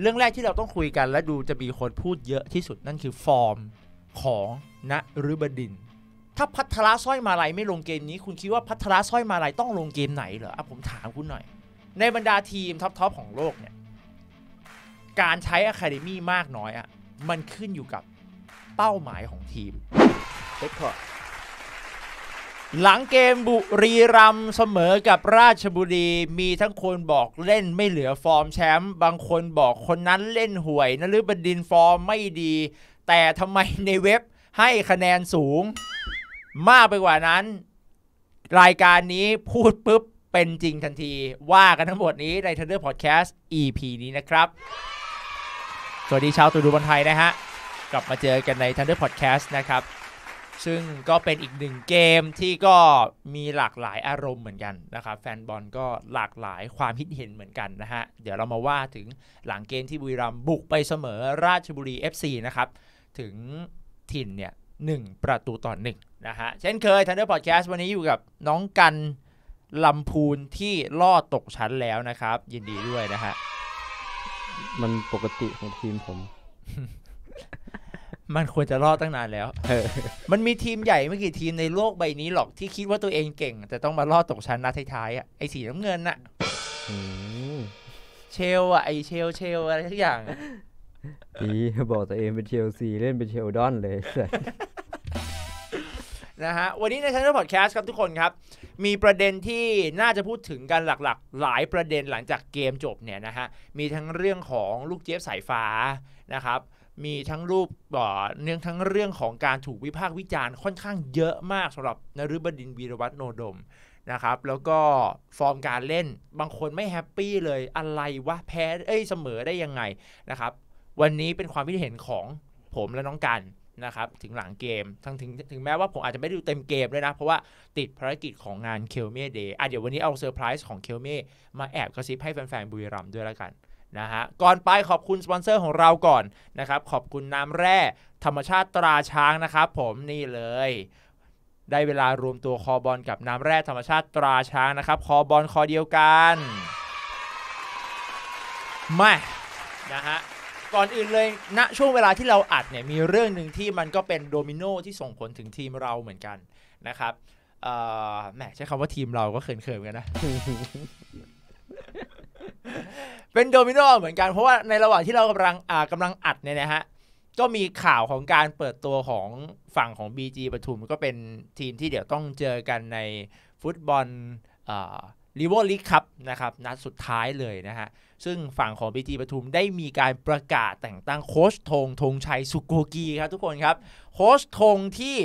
เรื่องแรกที่เราต้องคุยกันและดูจะมีคนพูดเยอะที่สุดนั่นคือฟอร์มของณรฤบดิน ถ้าพัทราสร้อยมาลัยไม่ลงเกมนี้ คุณคิดว่าพัทราสร้อยมาลัยต้องลงเกมไหนเหรออ่ะผมถามคุณหน่อย ในบรรดาทีมท็อปๆของโลกเนี่ยการใช้อะคาเดมี่มากน้อยอะมันขึ้นอยู่กับเป้าหมายของทีมเด็กพอหลังเกมบุรีรัมเสมอกับราชบุรีมีทั้งคนบอกเล่นไม่เหลือฟอร์มแชมป์บางคนบอกคนนั้นเล่นห่วยนะหรือบดินฟอร์มไม่ดี แต่ทำไมในเว็บให้คะแนนสูง มากไปกว่านั้น รายการนี้พูดปุ๊บเป็นจริงทันที ว่ากันทั้งหมดนี้ใน Thunder Podcast EP นี้นะครับ สวัสดีชาวตูดูบอลไทยนะฮะ กลับมาเจอกันใน Thunder Podcast นะครับซึ่งก็เป็นอีกหนึ่งเกมที่ก็มีหลากหลายอารมณ์เหมือนกันนะครับ แฟนบอลก็หลากหลายความคิดเห็นเหมือนกันนะฮะ เดี๋ยวเรามาว่าถึงหลังเกมที่บุรีรัมย์บุกไปเสมอราชบุรี FC นะครับ ถึงถิ่นเนี่ยหนึ่งประตูต่อหนึ่งนะฮะ เช่นเคยทันเดอร์พอดแคสต์วันนี้อยู่กับน้องกันลำพูนที่ลอดตกชั้นแล้วนะครับ ยินดีด้วยนะฮะมันปกติของทีมผมมันควรจะรอดตั้งนานแล้ว มันมีทีมใหญ่ไม่กี่ทีมในโลกใบนี้หรอกที่คิดว่าตัวเองเก่ง แต่ต้องมารอดตกชั้นนัดท้ายๆอ่ะไอ้สีน้ำเงินน่ะเชลอ่ะ ไอเชลเชลอะไรทุกอย่าง ดีบอกตัวเองเป็นเชลซี เล่นเป็นเชลดอนเลย นะฮะวันนี้ในชั้นพอดแคสต์ครับทุกคนครับ มีประเด็นที่น่าจะพูดถึงกันหลักๆ หลายประเด็นหลังจากเกมจบเนี่ยนะฮะมีทั้งเรื่องของลูกเจี๊ยบสายฟ้านะครับมีทั้งรูปเนื่องทั้งเรื่องของการถูกวิพากษ์วิจารณ์ ค่อนข้างเยอะมากสำหรับนรุบดินวีรวัฒโนดมนะครับแล้วก็ฟอร์มการเล่นบางคนไม่แฮปปี้เลย อะไรวะแพ้เอ้ยเสมอได้ยังไงนะครับวันนี้เป็นความคิดเห็นของผมและน้องกันนะครับถึงหลังเกมทั้งถึงถึงแม้ว่าผมอาจจะไม่ได้ดูเต็มเกมด้วยนะ เพราะว่าติดภารกิจของงานเคลเม่เดย์อ่ะเดี๋ยววันนี้เอาเซอร์ไพรส์ของเคลเม่มาแอบกระซิบให้แฟนๆบุรีรัมย์ด้วยแล้วกันนะฮะก่อนไปขอบคุณสปอนเซอร์ของเราก่อนนะครับขอบคุณน้ำแร่ธรรมชาติตราช้างนะครับ ผมนี่เลย ได้เวลารวมตัวคอบอลกับน้ำแร่ธรรมชาติตราช้างนะครับคอบอลคอเดียวกันมานะฮะก่อนอื่นเลยณนะช่วงเวลาที่เราอัดเนี่ยมีเรื่องหนึ่งที่มันก็เป็นโดมิโนที่ส่งผลถึงทีมเราเหมือนกันนะครับแหมใช้คำว่าทีมเราก็เขินๆกันนะเป็นโดมิโนเหมือนกัน เพราะว่าในระหว่างที่เรากำลังอ่ากำลังอัดเนี่ยนะฮะก็มีข่าวของการเปิดตัวของฝั่งของ BG ปทุมก็เป็นทีมที่เดี๋ยวต้องเจอกันในฟุตบอลลีเวอร์ลีกครับนะครับ นัดสุดท้ายเลยนะฮะซึ่งฝั่งของ BG ปทุมได้มีการประกาศแต่งตั้งโค้ชธงธงชัยสุโกกีครับทุกคนครับ โค้ชธงที่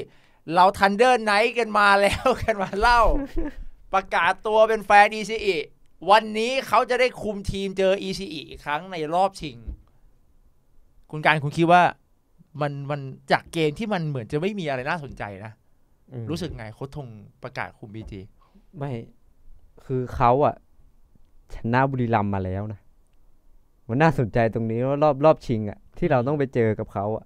เราทันเดอร์ไนท์กันมาแล้วกันมาเล่าประกาศตัวเป็นแฟนดีซีวันนี้เขาจะได้คุมทีมเจออีซีอีกครั้งในรอบชิง คุณการคุณคิดว่า มันมันจากเกมที่มันเหมือนจะไม่มีอะไรน่าสนใจนะรู้สึกไงโคชทงประกาศคุมบีจี ไม่ คือเขาอะชนะบุรีรัมมาแล้วนะ มันน่าสนใจตรงนี้ว่ารอบรอบชิงอะที่เราต้องไปเจอกับเขาอะ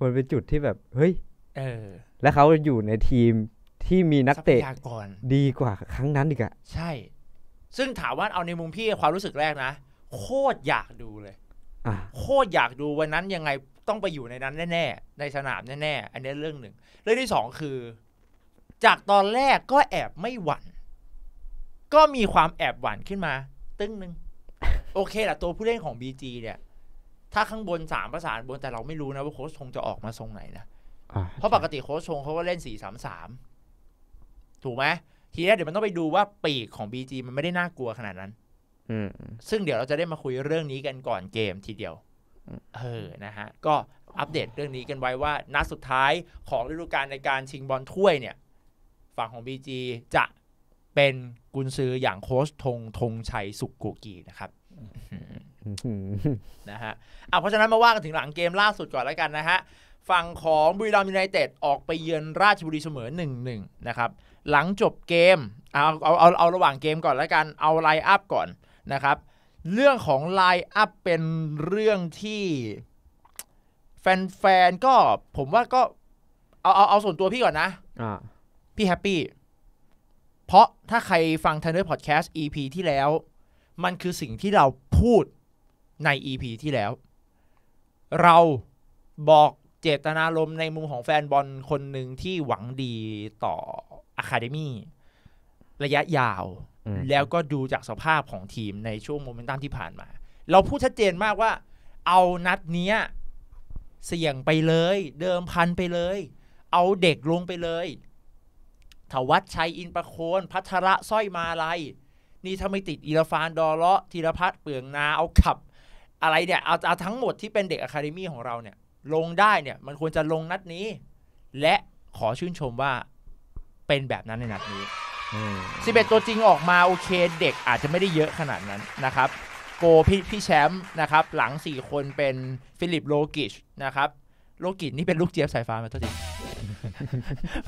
มันเป็นจุดที่แบบ เฮ้ย เออ และเขาอยู่ในทีมที่มีนักเตะดีกว่า ครั้งนั้นอีกอะใช่ซึ่งถามว่าเอาในมุมพี่ ความรู้สึกแรกนะ โคตรอยากดูเลยโคตรอยากดูวันนั้นยังไงต้องไปอยู่ในนั้นแน่ๆในสนามแน่ๆ อันนี้เรื่องหนึ่งเรื่องที่สองคือ จากตอนแรกก็แอบไม่หวั่นก็มีความแอบหวั่นขึ้นมา ตึ้งหนึ่งโอเคแหละตัวผู้เล่นของ BG เนี่ย ถ้าข้างบนสามประสานบนแต่เราไม่รู้นะ ว่าโค้ชชงจะออกมาทรงไหนนะเพราะปกติโค้ชชงเขาก็เล่นสี่สามสามถูกไหมทีนี้เดี๋ยวมันต้องไปดูว่าปีกของ BG มันไม่ได้น่ากลัวขนาดนั้นซึ่งเดี๋ยวเราจะได้มาคุยเรื่องนี้กันก่อนเกมทีเดียว เออ นะฮะ ก็อัปเดตเรื่องนี้กันไว้ว่านัดสุดท้ายของฤดูกาลในการชิงบอลถ้วยเนี่ย ฝั่งของ BG จะเป็นกุนซืออย่างโค้ชทงธงชัยสุกโกกีนะครับ นะฮะ อ่เพราะฉะนั้นมาว่ากันถึงหลังเกมล่าสุดก่อนแล้วกันนะฮะฝั่งของบุรีรัมย์ยูไนเต็ดออกไปเยือนราชบุรีเสมอ1-1นะครับ หลังจบเกมเอาเอาเอาเอาระหว่างเกมก่อนแล้วกัน เอาไลน์อัพก่อนนะครับ เรื่องของไลน์อัพเป็นเรื่องที่แฟนๆก็ผมว่าก็เอาเอาเอาส่วนตัวพี่ก่อนนะพี่แฮปปี้เพราะถ้าใครฟังทนเ u อร์พอดแคสต์ EP ที่แล้ว มันคือสิ่งที่เราพูดใน EP ที่แล้ว เราบอกเจตนารมณ์ในมุมของแฟนบอลคนหนึ่งที่หวังดีต่ออะคาเดมี่ระยะยาว แล้วก็ดูจากสภาพของทีมในช่วงโมเมนตัมที่ผ่านมา เราพูดชัดเจนมากว่า เอานัดเนี้ย เสี่ยงไปเลย เดิมพันไปเลย เอาเด็กลงไปเลย ถวัตชัยอินประโคนพัทระสร้อยมาลัยนี่ถ้าไม่ติดอีลฟานดอเลาะธีรพัฒน์เปืองนาเอาขับ อะไรเนี่ยเอาเอาทั้งหมดที่เป็นเด็กอะคาเดมี่ของเราเนี่ยลงได้เนี่ย มันควรจะลงนัดนี้ และขอชื่นชมว่าเป็นแบบนั้นในนัดนี้11 ตัวจริงออกมา โอเค เด็กอาจจะไม่ได้เยอะขนาดนั้นนะครับ โกพี่พี่แชมป์นะครับ หลัง 4 คนเป็นฟิลิปโลกิชนะครับ โลกิช นี่เป็นลูกเจี๊ยบสายฟ้ามาตัวจริง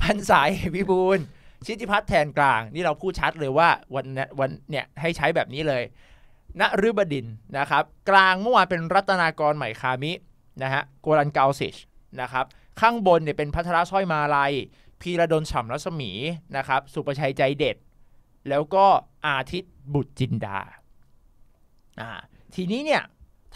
พันสายพิบูลชิติพัฒน์แทนกลาง นี่เราพูดชัดเลยว่าวันวันเนี่ย ให้ใช้แบบนี้เลยณรุบดินนะครับ กลางเมื่อวานเป็นรัตนากรใหม่คามินะฮะ โกรันเกาซิชนะครับ ข้างบนเนี่ยเป็นพัทรสร้อยมาลัย พีระดนฉ่ำรัศมี นะครับ สุประชัยใจเด็ด แล้วก็อาทิตย์บุตรจินดา อ่า ทีนี้เนี่ย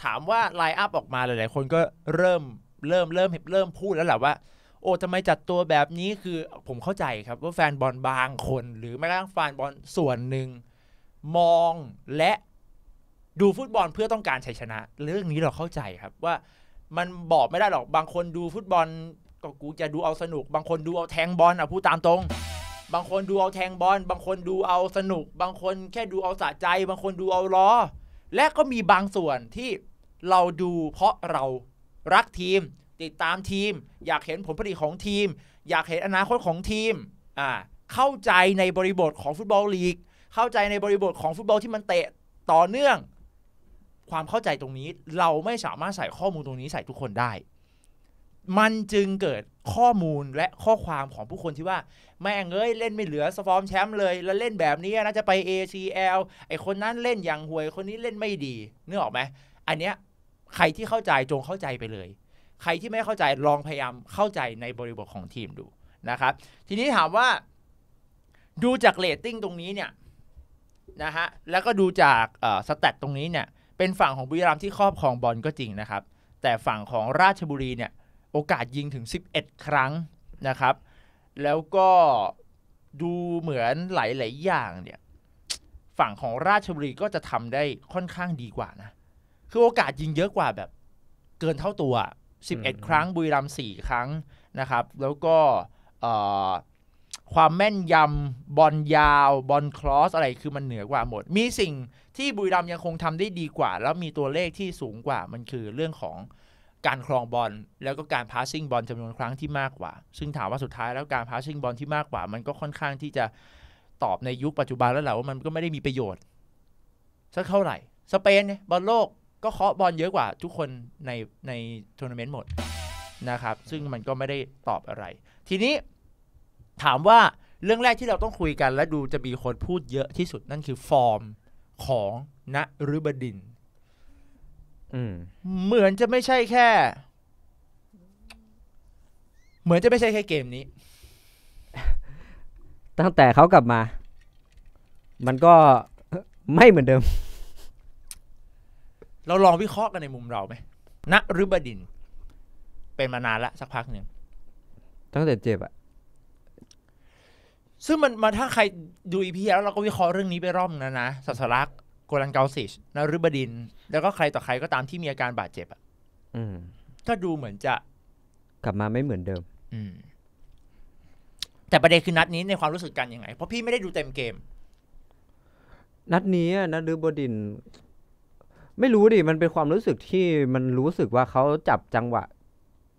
ถามว่าไลน์อัพออกมาหลายๆคนก็เริ่มเริ่มเริ่มเริ่มพูดแล้วแหละว่า โอ้ทำไมจัดตัวแบบนี้คือผมเข้าใจครับว่าแฟนบอลบางคนหรือแม้กระทั่งแฟนบอลส่วนหนึ่ง มองและดูฟุตบอลเพื่อต้องการชัยชนะ เรื่องนี้เราเข้าใจครับว่ามันบอกไม่ได้หรอก บางคนดูฟุตบอลก็กูจะดูเอาสนุก บางคนดูเอาแทงบอลอ่ะพูดตามตรง บางคนดูเอาแทงบอล บางคนดูเอาสนุก บางคนแค่ดูเอาสะใจ บางคนดูเอาล้อและก็มีบางส่วนที่เราดู เพราะเรารักทีมติดตามทีมอยากเห็นผลผลิตของทีม อยากเห็นอนาคตของทีมอ่าเข้าใจในบริบทของฟุตบอลลีก เข้าใจในบริบทของฟุตบอลที่มันเตะต่อเนื่องความเข้าใจตรงนี้เราไม่สามารถใส่ข้อมูลตรงนี้ใส่ทุกคนได้ มันจึงเกิดข้อมูลและข้อความของผู้คนที่ว่าแม่งเอ้ยเล่นไม่เหลือสฟอร์มแชมป์เลย แล้วเล่นแบบนี้นะจะไป ACL ไอคนนั้นเล่นอย่างห่วยคนนี้เล่นไม่ดีนึกออกไหมอันเนี้ยใครที่เข้าใจจงเข้าใจไปเลย ใครที่ไม่เข้าใจลองพยายามเข้าใจในบริบทของทีมดูนะครับ ทีนี้ถามว่าดูจากเลตติ้งตรงนี้เนี่ยนะฮะแล้วก็ดูจากสแตตตรงนี้เนี่ยเป็นฝั่งของบุรีรัมย์ที่ครอบครองบอลก็จริงนะครับ แต่ฝั่งของราชบุรีเนี่ยโอกาสยิงถึง 11 ครั้งนะครับ แล้วก็ดูเหมือนหลายๆอย่างเนี่ยฝั่งของราชบุรีก็จะทำได้ค่อนข้างดีกว่านะคือโอกาสยิงเยอะกว่าแบบเกินเท่าตัว 11 ครั้งบุรีรัมย์4ครั้งนะครับ แล้วก็ความแม่นยำบอลยาวบอลคลอส อะไรคือมันเหนือกว่าหมด มีสิ่งที่บุรีรัมยังคงทำได้ดีกว่า แล้วมีตัวเลขที่สูงกว่า มันคือเรื่องของการครองบอล แล้วก็การพาสซิ่งบอลจำนวนครั้งที่มากกว่า ซึ่งถามว่าสุดท้ายแล้วการพาสซิ่งบอล ที่มากกว่า มันก็ค่อนข้างที่จะตอบในยุคปัจจุบันแล้วแหละว่ามันก็ไม่ได้มีประโยชน์สักเท่าไหร่สเปนบอลโลกก็เคาะบอลเยอะกว่าทุกคนในในทัวร์นาเมนต์หมดนะครับซึ่งมันก็ไม่ได้ตอบอะไร ทีนี้ถามว่าเรื่องแรกที่เราต้องคุยกัน และดูจะมีคนพูดเยอะที่สุดนั่นคือฟอร์มของณฤบดินเหมือนจะไม่ใช่แค่ เหมือนจะไม่ใช่แค่เกมนี้ ตั้งแต่เขากลับมา มันก็ไม่เหมือนเดิม เราลองวิเคราะห์กันในมุมเราไหมณฤบดิน เป็นมานานละ สักพักหนึ่งตั้งแต่เจ็บอะซึ่งมันมาถ้าใครดูอีพีแล้วเราก็วิเคราะห์เรื่องนี้ไปรอบนั้นนะ สัสลักษ์โกลันเกาซิชนรุบดิน แล้วก็ใครต่อใครก็ตามที่มีอาการบาดเจ็บอ่ะก็ดูเหมือนจะ กลับมาไม่เหมือนเดิม อืม แต่ประเด็นคือนัดนี้ในความรู้สึกกันยังไงเพราะพี่ไม่ได้ดูเต็มเกม นัดนี้นัดบดิน ไม่รู้ดิ มันเป็นความรู้สึกที่มันรู้สึกว่าเขาจับจังหวะ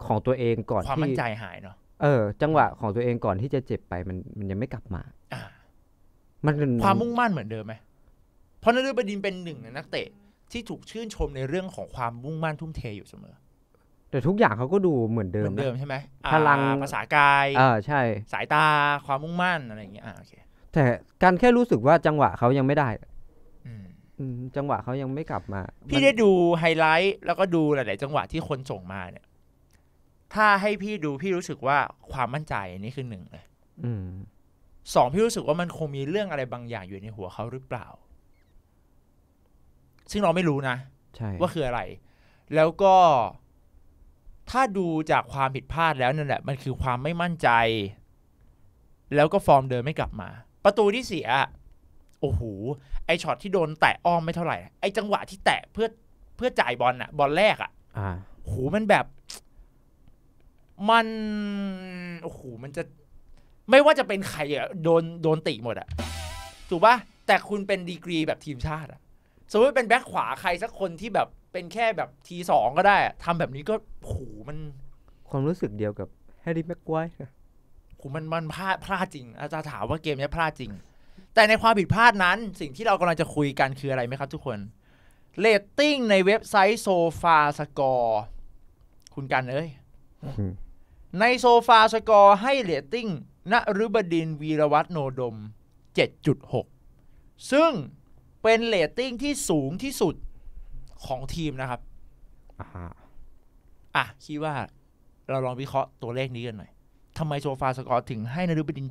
ของตัวเองก่อนความมั่นใจหายเนาะเออจังหวะของตัวเองก่อนที่จะเจ็บไปมันมันยังไม่กลับมาอ่ามันความมุ่งมั่นเหมือนเดิมไหมเพราะนฤบดินเป็นหนึ่งในนักเตะ ที่ถูกชื่นชมในเรื่องของความมุ่งมั่นทุ่มเทอยู่เสมอ แต่ทุกอย่างเขาก็ดูเหมือนเดิมเหมือนเดิมใช่ไหมพลังภาษากาย เออใช่ สายตาความมุ่งมั่นอะไรอย่างเงี้ยอ่าโอเคแต่การแค่รู้สึกว่าจังหวะเขายังไม่ได้ อืมจังหวะเขายังไม่กลับมา พี่ได้ดูไฮไลท์แล้วก็ดูหลายๆจังหวะที่คนส่งมาเนี่ยถ้าให้พี่ดูพี่รู้สึกว่าความมั่นใจนี่คือหนึ่งเลยสองพี่รู้สึกว่ามันคงมีเรื่องอะไรบางอย่างอยู่ในหัวเขาหรือเปล่า ซึ่งเราไม่รู้นะว่าคืออะไร แล้วก็ถ้าดูจากความผิดพลาดแล้วนั่นแหละมันคือความไม่มั่นใจ แล้วก็ฟอร์มเดิมไม่กลับมา ประตูที่เสียโอ้โหไอช็อตที่โดนแตะอ้อมไม่เท่าไหร่ ไอจังหวะที่แตะเพื่อเพื่อจ่ายบอลอะบอลแรกอะอ่าโหมันแบบมัน โอ้โหมันจะไม่ว่าจะเป็นใครอะโดนโดนติหมดอะถูกปะแต่คุณเป็นดีกรี แบบทีมชาติอะสมมติเป็นแบ็คขวาใครสักคนที่แบบเป็นแค่แบบทีสองก็ได้ทำแบบนี้ก็โอ้โหมัน ความรู้สึกเดียวกับแฮร์รี่แม็กควายโอ้หมันมันพลาดพลาดจริง อาจารย์ถามว่าเกมนี้พลาดจริง แต่ในความผิดพลาดนั้น สิ่งที่เรากำลังจะคุยกันคืออะไรไหมครับ ทุกคนเรตติ้งในเว็บไซต์โซฟาสกอร์คุณกันเอ้ยในโซฟาสกอร์ให้เลตติ้ง ณรุบดินวีรวัฒโนดม 7.6 ซึ่งเป็นเลตติ้งที่สูงที่สุดของทีมนะครับอ่าะคิดว่าเราลองวิเคราะห์ตัวเลขนี้กันหน่อยทำไมโซฟาสกอร์ถึงให้นรุบดิน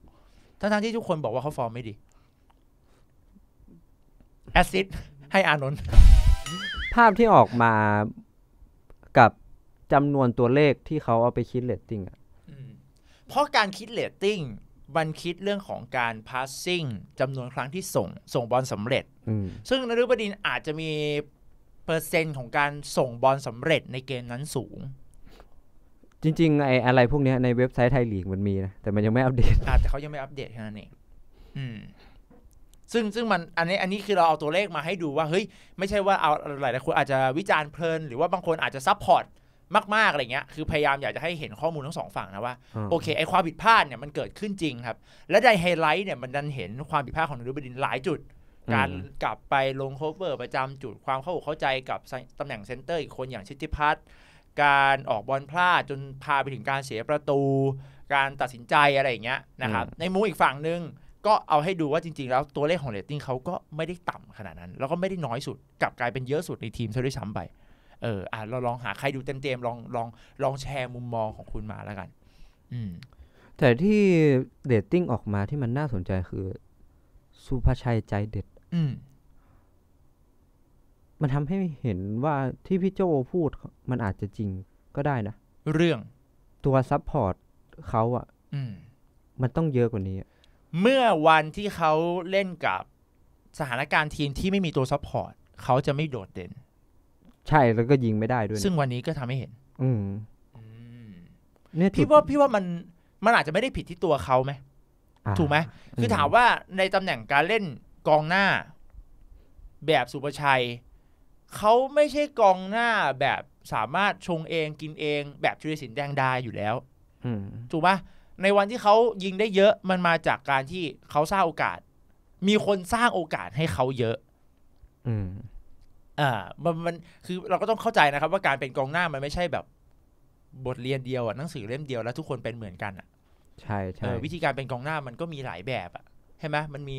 7.6ทั้งทั้งที่ทุกคนบอกว่า เขาฟอร์มไม่ดี แอซิดให้อานนท์ภาพที่ออกมากับจำนวนตัวเลขที่เขาเอาไปคิดเลตติ้งอ่ะเพราะการคิดเลตติ้งมันคิดเรื่องของการ passing จำนวนครั้งที่ส่ง ส่งบอลสำเร็จ ซึ่งนุบดินอาจจะมีเปอร์เซ็นต์ของการส่งบอลสำเร็จในเกมนั้นสูง จริงๆไอ้อะไรพวกนี้ในเว็บไซต์ไทยลีกมันมีนะแต่มันยังไม่อัปเดตแต่เขายังไม่อัปเดตแค่นั้นเองซึ่งซึ่งมันอันนี้อันนี้คือเราเอาตัวเลขมาให้ดูว่าเฮ้ยไม่ใช่ว่าเอาหลายยคนอาจจะวิจารณ์เพลินหรือว่าบางคนอาจจะซับพอร์ตมากๆอะไรเงี้ยคือพยายามอยากจะให้เห็นข้อมูลทั้งสองฝั่งนะว่าโอเคไอ้ความผิดพลาดเนี่ยมันเกิดขึ้นจริงครับ และในไฮไลท์เนี่ยมันดันเห็นความผิดพลาดของนรุบดินหลายจุด การกลับไปลงโคเวอร์ประจำจุดความเข้าอกเข้าใจกับตำแหน่งเซนเตอร์อีกคนอย่างชิติพัฒน์การออกบอลพลาดจนพาไปถึงการเสียประตู การตัดสินใจอะไรอย่างเงี้ยนะครับในมุมอีกฝั่งหนึ่งก็เอาให้ดูว่าจริงๆแล้วตัวเลขของเรตติ้งเขาก็ไม่ได้ต่ำขนาดนั้นแล้วก็ไม่ได้น้อยสุดกลับกลายเป็นเยอะสุดในทีมซะด้วยซ้ำไปเอออ่ะเราลองหาใครดูเต็มๆลองลองลองแชร์มุมมองของคุณมาแล้วกัน อืม แต่ที่เดตติ้งออกมาที่มันน่าสนใจคือสุภาชัยใจเด็ด อืมมันทำให้เห็นว่าที่พี่โจพูดมันอาจจะจริงก็ได้นะ เรื่องตัวซัพพอร์ตเขาอะอืม มันต้องเยอะกว่านี้ เมื่อวันที่เขาเล่นกับสถานการณ์ทีมที่ไม่มีตัวซัพพอร์ตเขาจะไม่โดดเด่นใช่แล้วก็ยิงไม่ได้ด้วย ซึ่งวันนี้ก็ทำให้เห็น อืมเนี่ยพี่ว่าพี่ว่ามันมันอาจจะไม่ได้ผิดที่ตัวเขาไหมถูกไหมคือถามว่าในตำแหน่งการเล่นกองหน้า แบบสุประชัยเขาไม่ใช่กองหน้า แบบสามารถชงเองกินเอง แบบชุลศิลป์แดงดายอยู่แล้วถูกปะในวันที่เขายิงได้เยอะมันมาจากการที่เขาสร้างโอกาส มีคนสร้างโอกาสให้เขาเยอะอ่ามันมันคือเราก็ต้องเข้าใจนะครับว่าการเป็นกองหน้ามันไม่ใช่แบบบทเรียนเดียวอ่ะหนังสือเล่มเดียวแล้วทุกคนเป็นเหมือนกันอ่ะ ใช่ใช่วิธีการเป็นกองหน้ามันก็มีหลายแบบอ่ะใช่ไหมมันมี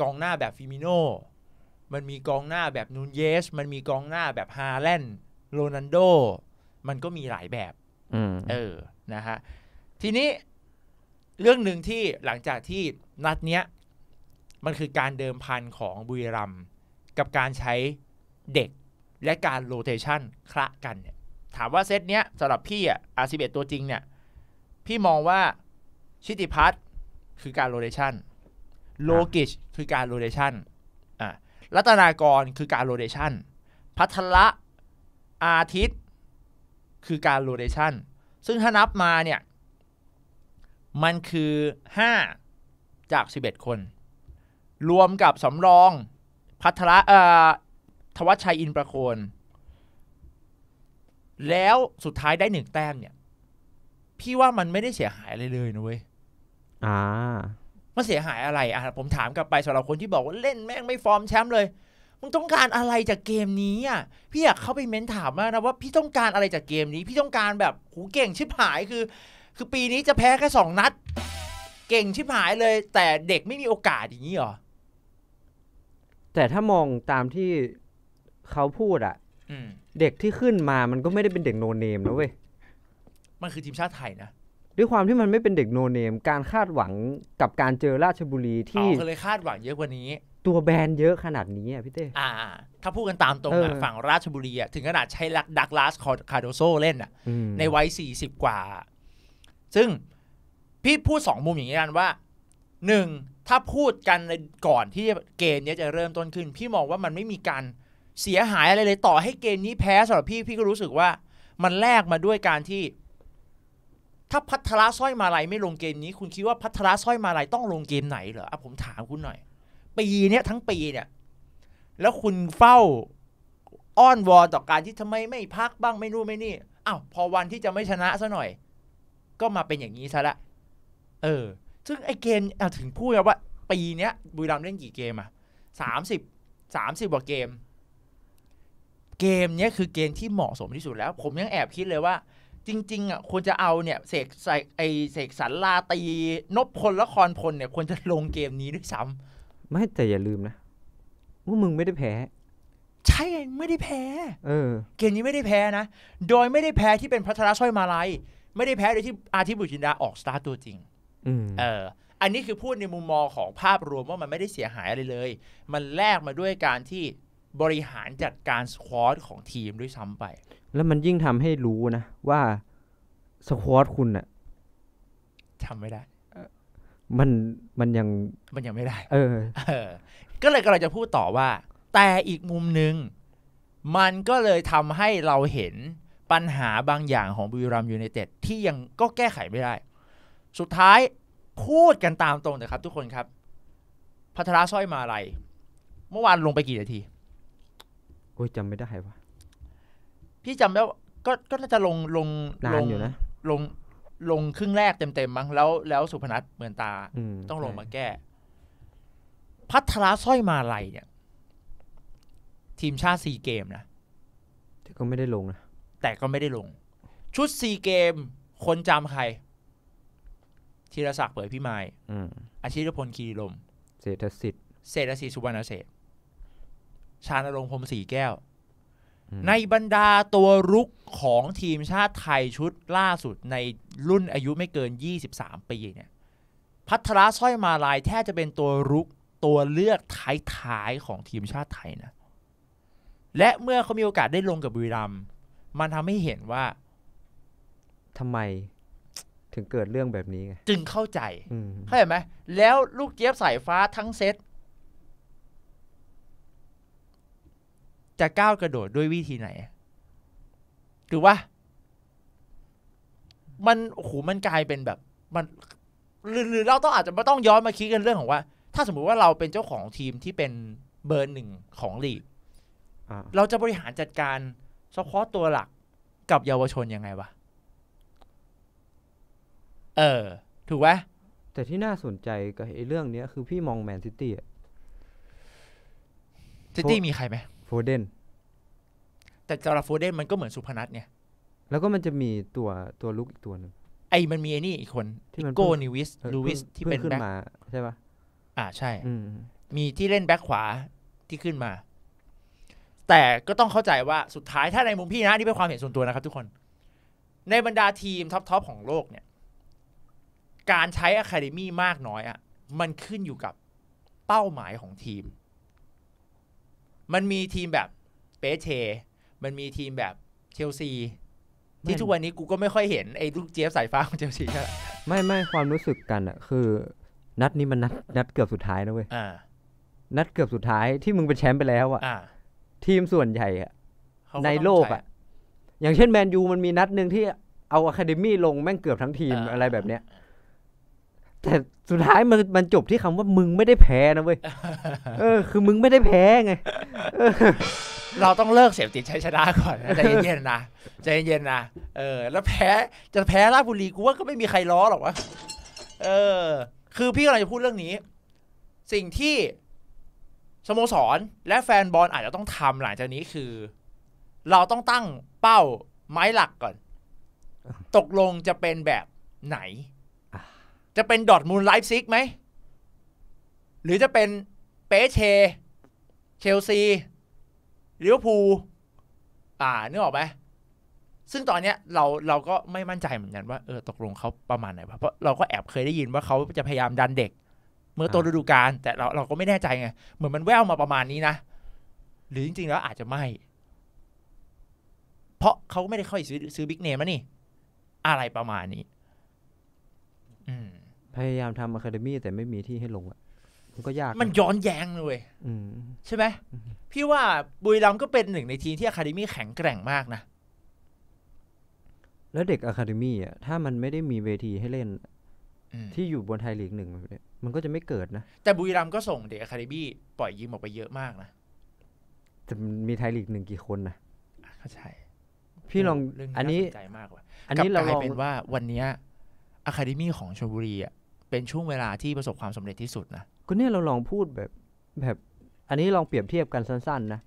กองหน้าแบบฟิมิโนมันมีกองหน้าแบบนูนเยส มันมีกองหน้าแบบฮาแลนด์โรนันโด มันก็มีหลายแบบเออ นะฮะ ทีนี้เรื่องหนึ่งที่หลังจากที่นัดเนี้ย มันคือการเดิมพันของบุรีรัมกับการใช้เด็กและการโรเทชันคละกัน เนี่ย ถามว่าเซตเนี้ยสำหรับพี่ อ่ะ R11 ตัวจริงเนี่ย พี่มองว่าชิติพัฒน์คือการโรเทชันโลกิชคือการโรเทชันอ่ะรัตนากรคือการโรเทชันพัทละอาทิตย์คือการโรเทชันซึ่งถ้านับมาเนี่ย มันคือ 5 จาก 11 คน รวมกับสำรองพัทละเอ่อทวัชชัยอินประโคน แล้วสุดท้ายได้หนึ่งแต้มเนี่ย พี่ว่ามันไม่ได้เสียหายอะไรเลยนะเว้ย อ่ามันเสียหายอะไรอ่ะผมถามกลับไปสำหรับคนที่บอกว่าเล่นแม่งไม่ฟอร์มแชมป์เลย มึงต้องการอะไรจากเกมนี้อ่ะ พี่อยากเข้าไปเม้นถามมากนะว่าพี่ต้องการอะไรจากเกมนี้ พี่ต้องการแบบหูเก่งชิบหายคือ คือปีนี้จะแพ้แค่สองนัด เก่งชิบหายเลย แต่เด็กไม่มีโอกาสอย่างนี้หรอ แต่ถ้ามองตามที่เขาพูดอะอืเด็กที่ขึ้นมามันก็ไม่ได้เป็นเด็กโนเนมนะเว้ย มันคือทีมชาติไทยนะด้วยความที่มันไม่เป็นเด็กโนเนมการคาดหวังกับการเจอราชบุรีที่เขาเลยคาดหวังเยอะกว่านี้ ตัวแบรนด์เยอะขนาดนี้อะพี่เต้อ่าถ้าพูดกันตามตรงฝั่งราชบุรีอะถึงขนาดใช้ลักดักลาสคาร์โดโซเล่นอะอในวัยสสี่ิบกว่า ซึ่งพี่พูดสองมุมอย่างนี้กันว่าหนึ่งถ้าพูดกันก่อนที่เกมนี้จะเริ่มต้นขึ้นพี่มองว่ามันไม่มีการเสียหายอะไรเลยต่อให้เกมนี้แพ้สำหรับพี่พี่ก็รู้สึกว่ามันแลกมาด้วยการที่ ถ้าพัทระสร้อยมาลัยไม่ลงเกมนี้ คุณคิดว่าพัทระสร้อยมาลัยต้องลงเกมไหนเหรออ่ะผมถามคุณหน่อยปีเนี้ยทั้งปีเนี่ยแล้วคุณเฝ้าอ้อนวอนต่อการที่ทำไมไม่พักบ้างไม่รู้ไม่นี่อ้าวพอวันที่จะไม่ชนะซะหน่อย ก็มาเป็นอย่างนี้ซะละเออ ซึ่งไอเกมถึงพูดว่าปีเนี้ยบุรีรัมย์เล่นกี่เกมอะสามสิบสามสิบกว่าเกมเกมเนี้ยคือเกมที่เหมาะสมที่สุดแล้ว ผมยังแอบคิดเลยว่า จริงๆอ่ะควรจะเอาเนี่ยเสกใส่ไอเสกสัรลาตีนบพลละครพลเนี่ยควรจะลงเกมนี้ด้วยซ้ำไม่แต่อย่าลืมนะ ว่ามึงไม่ได้แพ้ ใช่ไม่ได้แพ้ เออ เกมนี้ไม่ได้แพ้นะ โดยไม่ได้แพ้ที่เป็นพัทราช่อยมาลัย ไม่ได้แพ้โดยที่อาทิตย์บุญจินดาออกสตาร์ตัวจริง อืมเออ อันนี้คือพูดในมุมมองของภาพรวมว่ามันไม่ได้เสียหายอะไรเลย มันแลกมาด้วยการที่บริหารจัดการสควอตของทีมด้วยซ้ำไป แล้วมันยิ่งทำให้รู้นะว่าสควอตคุณอะทำไม่ได้มันมันยัง มันยังไม่ได้ เออก็เลยกเลยจะพูดต่อว่า แต่อีกมุมหนึ่งมันก็เลยทำให้เราเห็นปัญหาบางอย่างของบุรีรัมยูไนเต็ดที่ยังก็แก้ไขไม่ได้ สุดท้าย พูดกันตามตรงนะครับทุกคนครับ พัทราสร้อยมาอะไร เมื่อวานลงไปกี่นาทีโอ้ยจำไม่ได้วะพี่จำแล้ว ก็ก็น่าจะลงลงลนานงอยู่นะลงลงครึ่งแรกเต็มๆมั้งแล้ว แล้วสุพนัทเหมือนตา ต้องลงมาแก้ พัทราสร้อยมาลัยเนี่ย ทีมชาติซีเกม นะแต่ก็ไม่ได้ลงนะแต่ก็ไม่ได้ลง ชุดซีเกม คนจำใครธีรศักดิ์เผยพี่ไม้อาชิรพลคีรีลมเศรษฐศิษย์เศรษฐศยีสุวรรณเศรษฐชานรงพรมสีแก้ว ในบรรดาตัวรุกของทีมชาติไทยชุดล่าสุดในรุ่นอายุไม่เกิน 23 ปีเนี่ยพัทระส้อยมาลายแทบจะเป็นตัวรุกตัวเลือกท้ายๆของทีมชาติไทยนะและเมื่อเขามีโอกาสได้ลงกับบุรีรัมมันทำให้เห็นว่าทำไมถึงเกิดเรื่องแบบนี้ไงจึงเข้าใจเข้าใจไหมแล้วลูกเจี๊ยบสายฟ้าทั้งเซตจะก้าวกระโดดด้วยวิธีไหนถือว่า มันโอ้โหมันกลายเป็นแบบ มันหรือเราต้องอาจจะไม่ต้องย้อนมาคิดกันเรื่องของว่า ถ้าสมมุติว่าเราเป็นเจ้าของทีมที่เป็นเบอร์หนึ่งของลีกเราจะบริหารจัดการเฉพาะตัวหลักกับเยาวชนยังไงวะเออถูกไหมแต่ที่น่าสนใจกับไอ้เรื่องเนี้ย คือพี่มองแมนซิตี้อะซิตี้มีใครไหมโฟเดนแต่จราโฟเดนมันก็เหมือนสุพนัทเนี่ย แล้วก็มันจะมีตัวตัวลุกอีกตัวหนึ่งไอ้มันมีไอ้นี่อีกคนที่มันโกนิวิสลูวิสที่เป็นแบ็คใช่ปะอ่าใช่มีที่เล่นแบ็คขวาที่ขึ้นมา แต่ก็ต้องเข้าใจว่าสุดท้ายถ้าในมุมพี่นะ นี่เป็นความเห็นส่วนตัวนะครับทุกคน ในบรรดาทีมท็อปทอปของโลกเนี่ย การใช้อะคาเดมี่มากน้อยอะ่ะมันขึ้นอยู่กับเป้าหมายของทีมมันมีทีมแบบเปเชมันมีทีมแบบเชลซีที่ทุกวันนี้กูก็ไม่ค่อยเห็นไอ้ลูกเจี๊ยบสายฟ้าของเชลซีใช่ไหมไม่ไม่ความรู้สึกกันอะคือนัดนี้มันนัดนัดเกือบสุดท้ายนะเว้ยนัดเกือบสุดท้ายที่มึงเป็นแชมป์ไปแล้วอะอทีมส่วนใหญ่อะในโลกอะอย่างเช่นแมนยูมันมีนัดหนึ่งที่เอาอะคาเดมี่ลงแม่งเกือบทั้งทีมออะไรแบบเนี้ยแต่สุดท้ายมันมันจบที่คำว่ามึงไม่ได้แพ้นะเว้ยเออ คือมึงไม่ได้แพ้ไงเราต้องเลิกเสพติดชัยชนะก่อนใจเย็นๆนะใจเย็นๆนะเออ แล้วแพ้จะแพ้ราชบุรีกูว่าก็ไม่มีใครล้อหรอกวะเออ คือพี่กำลังจะพูดเรื่องนี้ สิ่งที่สโมสรและแฟนบอลอาจจะต้องทำหลังจากนี้คือ เราต้องตั้งเป้าไม้หลักก่อน ตกลงจะเป็นแบบไหนจะเป็นดอทมูลไลฟ์ซิกไหมหรือจะเป็นเปเชเชลซีลิเวอร์พูลอ่านึกออกไหมซึ่งตอนเนี้ย เราเราก็ไม่มั่นใจเหมือนกันว่า เออตกลงเขาประมาณไหนเพราะเราก็แอบเคยได้ยินว่าเขาจะพยายามดันเด็ก เมื่อต้นฤดูกาลแต่เราเราก็ไม่แน่ใจไงเหมือนมันแววมาประมาณนี้นะหรือจริง ๆ แล้วอาจจะไม่ เพราะเขาไม่ได้ค่อยซื้อซื้อบิ๊กเนมนี่อะไรประมาณนี้ อืมพยายามทำอะคาเดมี่แต่ไม่มีที่ให้ลงอะมันก็ยาก มันย้อนแย้งเลยอืมใช่ไหมพี่ว่าบุรีรัมก็เป็นหนึ่งในทีมที่อะคาเดมี่แข็งแกร่งมากนะแล้วเด็กอะคาเดมี่อะถ้ามันไม่ได้มีเวทีให้เล่นที่อยู่บนไทยลีกหนึ่งมันก็จะไม่เกิดนะแต่บุรีรัมก็ส่งเด็กอะคาเดมี่ปล่อยยืมออกไปเยอะมากนะจะมีไทยลีกหนึ่งกี่คนนะก็ใเข้าใจพี่ลองอันนี้ใจมากว่ะอันนี้เรากลยองเป็นว่าวันนี้อะคาเดมี่ของชลบุรีอ่ะเป็นช่วงเวลาที่ประสบความสำเร็จที่สุดนะก็เนี่ยเราลองพูดแบบ แบบ อันนี้ลองเปรียบเทียบกันสั้นๆ นะ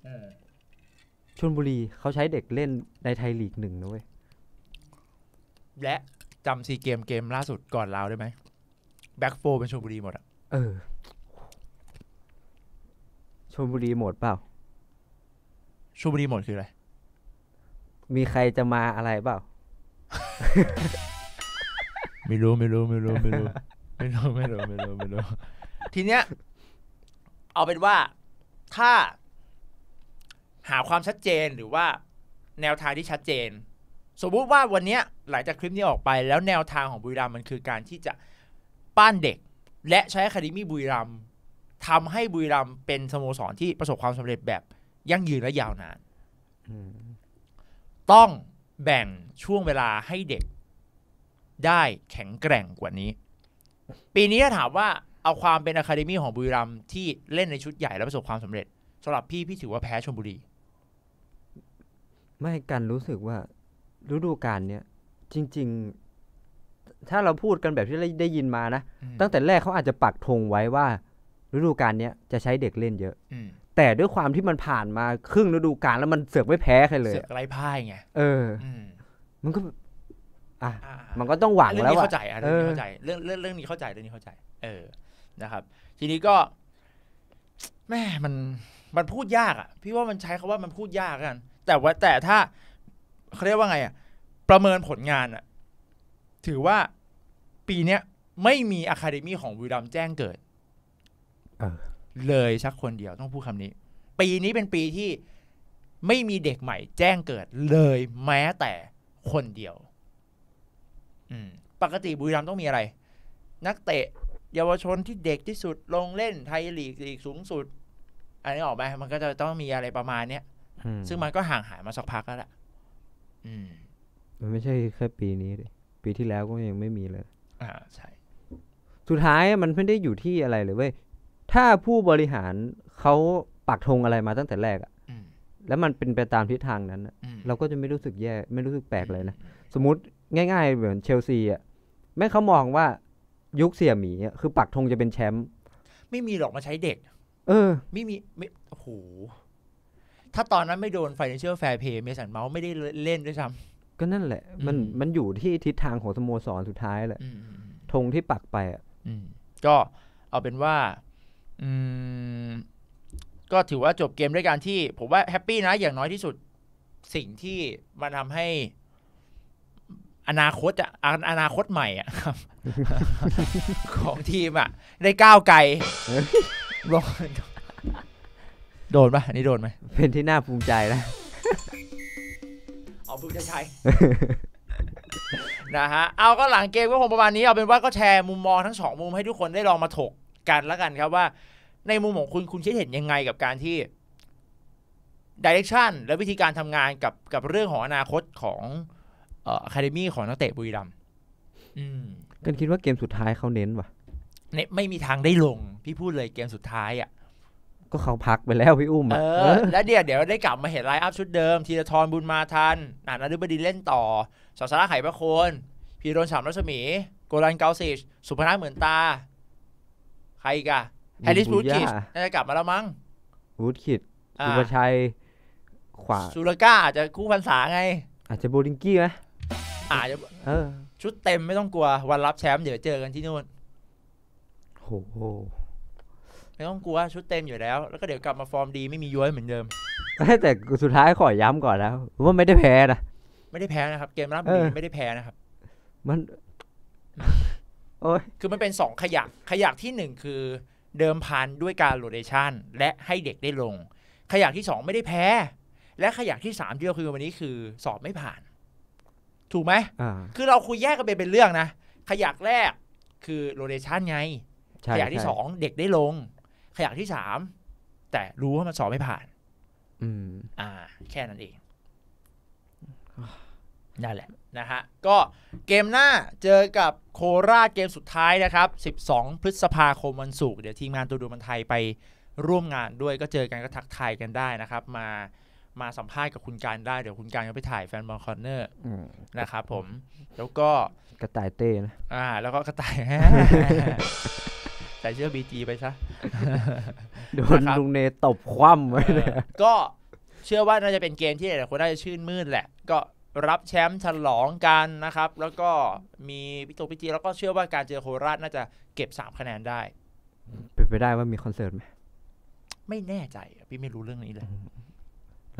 ชนบุรีเขาใช้เด็กเล่นในไทยลีกหนึ่งนะเว้ยและจำซีเกมเกมล่าสุดก่อนลาวได้ไหมแบ็กโฟเป็นชนบุรีหมดอะเออชนบุรีหมดเปล่าชนบุรีหมดคืออะไรมีใครจะมาอะไรเปล่าไม่รู้ไม่รู้ไม่รู้ไม่รู้ไม่รู้ไม่รู้ไม่รู้ไม่รู้ทีเนี้ยเอาเป็นว่าถ้าหาความชัดเจนหรือว่า แนวทางที่ชัดเจน สมมุติว่าวันเนี้ย หลังจากคลิปนี้ออกไป แล้วแนวทางของบุรีรัมมันคือการที่จะปั้นเด็ก และใช้คดีมีบุรีรัมทํทำให้บุรีรัมเป็นสโมสรที่ประสบความสำเร็จแบบยั่งยืนและยาวนานต้องแบ่งช่วงเวลาให้เด็ก ได้แข็งแกร่งกว่านี้ปีนี้ถามว่า เอาความเป็นอะคาเดมี่ของบุรีรัมที่เล่นในชุดใหญ่แล้วประสบความสำเร็จสำหรับพี่พี่ถือว่าแพ้ชมบุรี ไม่กันรู้สึกว่า ฤดูกาลเนี้ย จริง ๆ ถ้าเราพูดกันแบบที่ได้ยินมานะ ตั้งแต่แรกเขาอาจจะปักธงไว้ว่า ฤดูกาลเนี้ยจะใช้เด็กเล่นเยอะแต่ด้วยความที่มันผ่านมาครึ่งฤดูกาลแล้วมันเสือกไม่แพ้ใครเลยเสือกไร้พ่ายไงเออมันก็อ่ะมันก็ต้องหวังแล้วอ่ะเรื่องนี้เข้าใจอ่ะเรื่องนี้เข้าใจเรื่องเรื่องเรื่องนี้เข้าใจ เรื่องนี้เข้าใจ เออ นะครับ ทีนี้ก็แม่มันมันพูดยากอ่ะ พี่ว่ามันใช้คาว่ามันพูดยากกัน แต่ว่าแต่ถ้าเขาเรียกว่าไงอ่ะ ประเมินผลงานอ่ะ ถือว่าปีเนี้ยไม่มีอะคาเดมี่ของวิลดัมแจ้งเกิดเลยสักคนเดียวต้องพูดคำนี้ ปีนี้เป็นปีที่ไม่มีเด็กใหม่แจ้งเกิดเลยแม้แต่คนเดียวปกติบุรีรัมย์ต้องมีอะไร นักเตะเยาวชนที่เด็กที่สุดลงเล่นไทยลีกลีกสูงสุด อันนี้ออกไปมันก็จะต้องมีอะไรประมาณเนี้ยซึ่งมันก็ห่างหายมาสักพักแล้วแหละมันไม่ใช่แค่ปีนี้เลยปีที่แล้วก็ยังไม่มีเลย อ่าใช่ สุดท้ายมันไม่ได้อยู่ที่อะไรเลยเว้ยถ้าผู้บริหารเขาปักธงอะไรมาตั้งแต่แรกอะแล้วมันเป็นไปตามทิศทางนั้นเราก็จะไม่รู้สึกแย่ไม่รู้สึกแปลกเลยนะสมมติง่าย ๆ เหมือนเชลซีอ่ะแม่เขามองว่า ยุคเสี่ยหมีอะคือปักธงจะเป็นแชมป์ไม่มีหรอกมาใช้เด็ก เออ ไม่มีไม่โอ้โห ถ้าตอนนั้นไม่โดนไฟนน n c i a l Fair p l a เมสันเมาส์ไม่ได้เล่นด้วยซ้ำก็นั่นแหละ มันมันอยู่ที่ทิศทางของสโมสรสุดท้ายแหละธงที่ปักไปอ่ะก็เอาเป็นว่า อืม ก็ถือว่าจบเกมด้วยการที่ ผมว่าแฮปปี้นะอย่างน้อยที่สุด สิ่งที่มันทำให้อนาคตจะอนาคตใหม่อะครับ ของทีมอะได้ก้าวไกลโดนปะอันนี้โดนไหม เป็นที่น่าภูมิใจนะเอาพึ่งจใช้นะฮะเอาก็หลังเกมก็คงประมาณนี้ เอาเป็นว่าก็แชร์มุมมองทั้งสองมุมให้ทุกคน ได้ลองมาถกกันแล้วกันครับว่า ในมุมของคุณคุณคิดเห็นยังไง กับการที่ดิเรกชันและวิธีการทำงานกับกับเรื่องของอนาคตของอะคาเดมี่ของ นักเตะบุรีรัมย์กันคิดว่าเกมสุดท้ายเขาเน้นวะเนี่ยไม่มีทางได้ลง พี่พูดเลยเกมสุดท้ายอ่ะ ก็เขาพักไปแล้วพี่อุ้มเออ แล้วเดี๋ยวเดี๋ยวได้กลับมาเห็นไลน์อัพชุดเดิมทีละทรบุญมาทันน่านทดุบดีนเล่นต่อสอสระไข่ประโคนพีรนสามรัศมี โกลันเกาซิช สุพนัทเหมือนตา ใครอีกอะแฮร์ริสบูดคิดน่าจะกลับมาแล้วมั้งบูดคิดสุภชัยขวา สุรก้าอาจจะคู่พันษาไง อาจจะโบลิงกี้ไหมอาจจะชุดเต็มไม่ต้องกลัววันรับแชมป์เดี๋ยวเจอกันที่นู่น โอ้โห ไม่ต้องกลัวชุดเต็มอยู่แล้ว แล้วก็เดี๋ยวกลับมาฟอร์มดีไม่มีย้วยเหมือนเดิม แต่สุดท้ายขอย้ำก่อนแล้วว่าไม่ได้แพ้นะ ไม่ได้แพ้นะครับ เกมรับดีไม่ได้แพ้นะครับ มัน โอ้ยคือมันเป็นสองขยักขยักที่หนึ่งคือเดิมพันด้วยการโรเดชันและให้เด็กได้ลง ขยักที่สองไม่ได้แพ้ และขยักที่สามที่เราคือวันนี้คือสอบไม่ผ่านถูกไหม คือเราคุยแยกกันเป็นเรื่องนะ ขยักแรกคือโรเดชันไง ขยักที่สองเด็กได้ลง ขยักที่สามแต่รู้ว่ามันสอบไม่ผ่าน อืมอ่า แค่นั้นเองนั่นแหละนะฮะ ก็เกมหน้าเจอกับโคราชเกมสุดท้ายนะครับ 12 พฤษภาคมวันศุกร์เดี๋ยวทีมงานตัวดูมันไทยไปร่วมงานด้วย ก็เจอกันก็ทักทายกันได้นะครับ มามาสัมภาษณ์กับคุณการได้เดี๋ยวคุณการจะไปถ่ายแฟนบอลคอนเนอร์นะครับผม แล้วก็กระต่ายเต้นะ อ่า แล้วก็กระต่ายใส่เชื่อบีจีไปซะโดนลุงเนตบคว่ำเลยก็เชื่อว่าน่าจะเป็นเกมที่หลายคนได้ชื่นมื่นแหละ ก็รับแชมป์ฉลองกันนะครับ แล้วก็มีพิิตพิจีแล้วก็เชื่อว่าการเจอโคราชน่าจะเก็บสามคะแนนได้เป็นไปได้ว่ามีคอนเสิร์ตไหมไม่แน่ใจพี่ไม่รู้เรื่องนี้เลย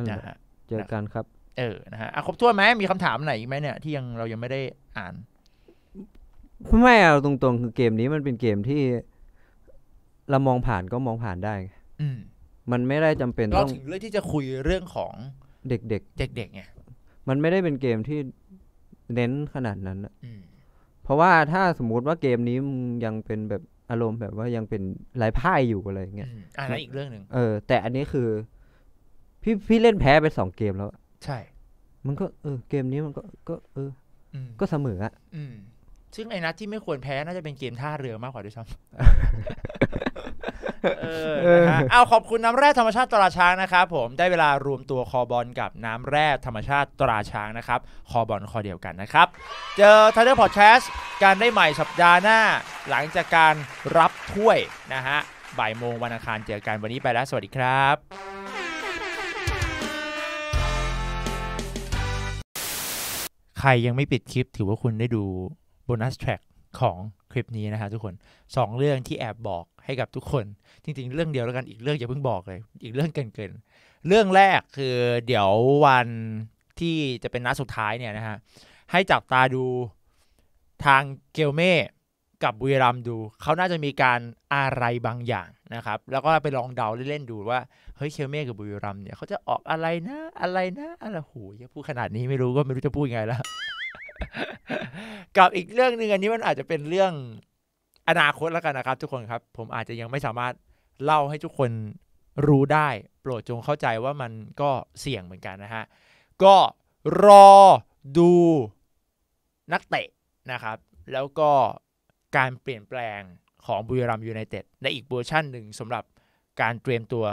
นะฮะเจอกันครับเออนะฮะอ่ะ ครบถ้วนไหมมีคำถามไหนอีกไหมเนี่ยที่ยังเรายังไม่ได้อ่านไม่เอาตรง ๆ คือเกมนี้มันเป็นเกมที่เรามองผ่านก็มองผ่านได้ อืมันไม่ได้จำเป็นเราถึงเรื่องที่จะคุยเรื่องของเด็กๆเด็กๆไงมันไม่ได้เป็นเกมที่เน้นขนาดนั้นเพราะว่าถ้าสมมุติว่าเกมนี้ยังเป็นแบบอารมณ์แบบว่ายังเป็นลายพ่ายอยู่อะไรเงี้ยอ่านั้นอีกเรื่องหนึ่งเออแต่อันนี้คือพี่พี่เล่นแพ้ไปสองเกมแล้ว ใช่ มันก็เออเกมนี้มันก็ก็ เออก็เสมออะซึ่งไอ้นัดที่ไม่ควรแพ้น่าจะเป็นเกมท่าเรือมากกว่าด้วยซ้ำเออ นะเอาขอบคุณน้ำแร่ธรรมชาติตราช้างนะครับผม ได้เวลารวมตัวคอบอลกับน้ำแร่ธรรมชาติตราช้างนะครับ คอบอลคอเดียวกันนะครับ เจอทันเดอร์พอดแคสต์การได้ใหม่สัปดาห์หน้า หลังจากการรับถ้วยนะฮะบ่ายโมงวันอังคารเจอกันวันนี้ไปแล้วสวัสดีครับใครยังไม่ปิดคลิปถือว่าคุณได้ดูโบนัสแทร็กของคลิปนี้นะครับทุกคน 2 เรื่องที่แอบบอกให้กับทุกคน จริงๆ เรื่องเดียวแล้วกันอีกเรื่องอย่าเพิ่งบอกเลย อีกเรื่องเกินๆเรื่องแรกคือเดี๋ยววันที่จะเป็นนัดสุดท้ายเนี่ยนะฮะให้จับตาดูทางเกลเมกับบุรีรัมดู เขาน่าจะมีการอะไรบางอย่างนะครับ แล้วก็ไปลองเดาเล่นๆดูว่า เฮ้ยเคลเม่กับบุรีรัมเนี่ยเขาจะออกอะไรนะ อะไรนะอะไรหูจยพูดขนาดนี้ไม่รู้ก็ไม่รู้จะพูดยังไงแล้วกับอีกเรื่องหนึ่งอันนี้มันอาจจะเป็นเรื่องอนาคตแล้วกันนะครับทุกคนครับ ผมอาจจะยังไม่สามารถเล่าให้ทุกคนรู้ได้ โปรดจงเข้าใจว่ามันก็เสี่ยงเหมือนกันนะฮะ ก็รอดู นักเตะนะครับ แล้วก็การเปลี่ยนแปลงของบุรีรัมยูไนเต็ดในอีกเวอร์ชันหนึ่งสำหรับการเตรียมตัว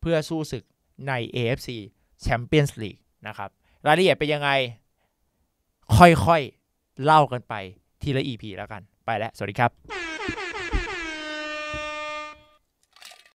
เพื่อสู้ศึกใน AFC Champions League นะครับ รายละเอียดเป็นยังไงค่อยๆเล่ากันไปทีละ EP แล้วกันไปแล้วสวัสดีครับ